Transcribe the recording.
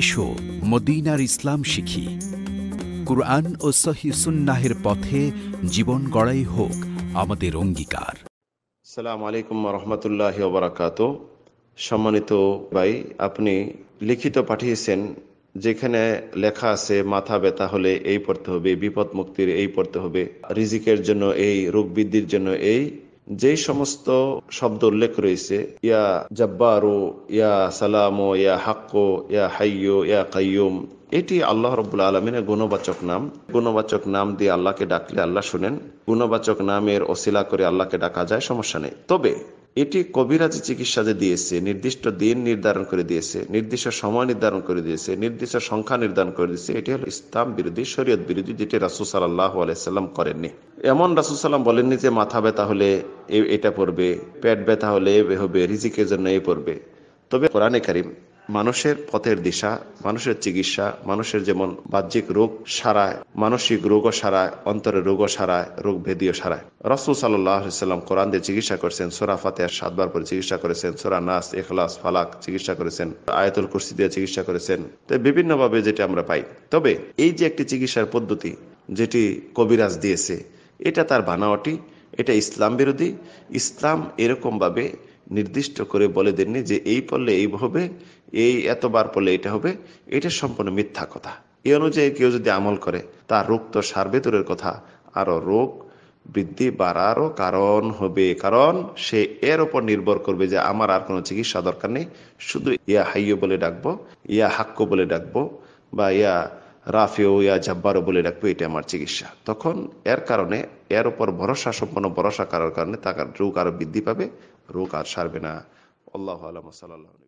এসো মদিনার ইসলাম শিখি কুরআন ও সহি সুন্নাহের পথে জীবন গড়াই হোক আমাদের অঙ্গীকার সালাম আলাইকুম রহমতুল্লাহ ওবরাকাত সম্মানিত ভাই আপনি লিখিত পাঠিয়েছেন যেখানে লেখা আছে মাথা ব্যথা হলে এই পড়তে হবে বিপদ মুক্তির এই পড়তে হবে রিজিকের জন্য এই রোগ বৃদ্ধির জন্য এই যে সমস্ত শব্দ উল্লেখ রয়েছে ইয়া জব্বারু ইয়া সালাম ইয়া হাক্কো ইয়া হাইয়ো ইয়া কাইয়ুম এটি আল্লাহ রব্বুল আলমিনের গুণবাচক নাম গুণবাচক নাম দিয়ে আল্লাহকে ডাকলে আল্লাহ শুনেন গুণবাচক নামের অশিলা করে আল্লাহকে ডাকা যায় সমস্যা নেই তবে এটি কবিরাজি চিকিৎসা যে দিয়েছে নির্দিষ্ট দিন নির্ধারণ করে দিয়েছে নির্দিষ্ট সময় নির্ধারণ করে দিয়েছে নির্দিষ্ট সংখ্যা নির্ধারণ করে দিয়েছে এটি হলো ইসলাম বিরোধী শরীয়ত বিরোধী যেটি রাসুল সাল্লাহ আলাইসাল্লাম করেননি এমন রাসুল সাল্লাম বলেননি যে মাথা ব্যথা হলে এটা পড়বে পেট ব্যথা হলে এ হবে রিজিকের জন্য এ পড়বে তবে কোরআনে কারিম মানুষের পথের দিশা মানুষের চিকিৎসা মানুষের যেমন বাহ্যিক রোগ সারায় মানসিক রোগও সারায় অন্তরের রোগও সারায় রোগ ভেদিও সারায় রসুল সাল্লাম কোরআন দিয়ে চিকিৎসা করেছেন সোরা ফাতে সাতবার পরে চিকিৎসা করেছেন সোরা নাস এখলাস ফালাক চিকিৎসা করেছেন আয়তুল কুর্সি দিয়ে চিকিৎসা করেছেন তো বিভিন্নভাবে যেটি আমরা পাই তবে এই যে একটি চিকিৎসার পদ্ধতি যেটি কবিরাজ দিয়েছে এটা তার বানাওয়াটি এটা ইসলাম বিরোধী ইসলাম এরকমভাবে নির্দিষ্ট করে বলে দেননি যে এই পড়লে এই হবে এই এতবার পড়লে এটা হবে এটা সম্পূর্ণ মিথ্যা কথা এই অনুযায়ী কেউ যদি আমল করে তার রোগ তো সার্বেতরের কথা আরও রোগ বৃদ্ধি বাড়ারও কারণ হবে কারণ সে এর ওপর নির্ভর করবে যে আমার আর কোনো চিকিৎসা দরকার নেই শুধু ইয়া হাইয় বলে ডাকবো ইয়া হাক্য বলে ডাকবো বা ইয়া রাফিও ইয়া জাব্বারও বলে রাখবে এটা আমার চিকিৎসা তখন এর কারণে এর ওপর ভরসা সম্পন্ন ভরসা করার কারণে তার রোগ আরও বৃদ্ধি পাবে রোগ আর সারবে না আল্লাহ আলম সাল্লাহ